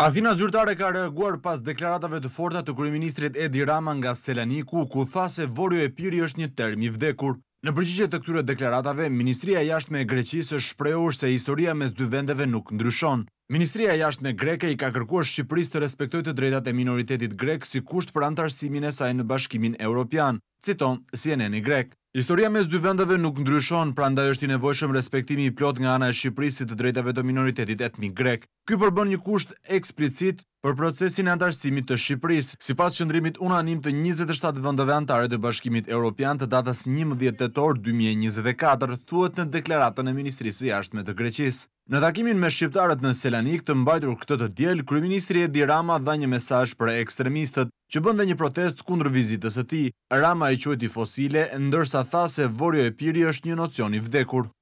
Athina zyrtare ka reaguar pas deklaratave të forta të kryeministrit Edi Rama nga Selaniku, ku tha se vorjo e piri është një term i vdekur. Në përgjigje të këtyre deklaratave, Ministria jasht me Greqisë është shprehur se historia mes dy vendeve nuk ndryshon. Ministria jasht me Greke i ka kërkuar Shqipëris të respektoj të drejtat e minoritetit Grek si kusht për antarësimin e saj në bashkimin Europian, citon CNN i Grek. Historia mes dy vendeve nuk ndryshon, pra ndaj është i nevojshëm respektimi i plot nga ana e Shqipërisit të drejtave të minoritetit etnik grek. Ky përbën një kusht eksplicit për procesin e antarësimit të Shqipëris, si pas qëndrimit unanim të 27 vëndove antare të bashkimit Europian të datas 11 të torë 2024, thuet në deklaratën e Ministrisë i Ashtme të Greqis. Në takimin me Shqiptarët në Selanik të mbajtur këtë të djel, Kryministri Edi Rama dha një mesaj për ekstremistët që bënde një protest kundrë vizitës e ti. Rama e qëti fosile, ndërsa tha se vorjo e piri është një nocioni vdekur.